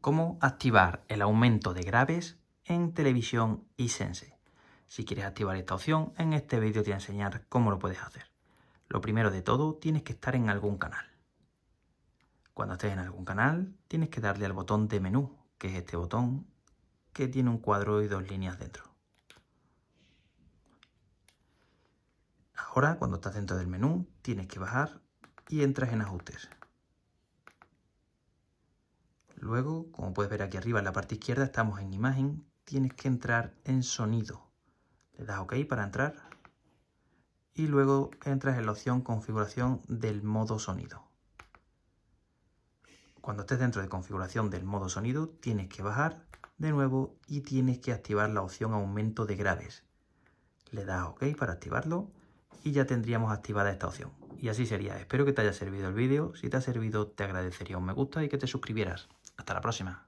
cómo activar el aumento de graves en televisión y sense. Si quieres activar esta opción, en este vídeo te voy a enseñar cómo lo puedes hacer. Lo primero de todo, tienes que estar en algún canal. Cuando estés en algún canal, tienes que darle al botón de menú, que es este botón que tiene un cuadro y dos líneas dentro. Ahora, cuando estás dentro del menú, tienes que bajar y entras en ajustes. Luego, como puedes ver aquí arriba en la parte izquierda, estamos en imagen, tienes que entrar en sonido. Le das OK para entrar y luego entras en la opción configuración del modo sonido. Cuando estés dentro de configuración del modo sonido, tienes que bajar de nuevo y tienes que activar la opción aumento de graves. Le das OK para activarlo y ya tendríamos activada esta opción. Y así sería. Espero que te haya servido el vídeo. Si te ha servido, te agradecería un me gusta y que te suscribieras. Hasta la próxima.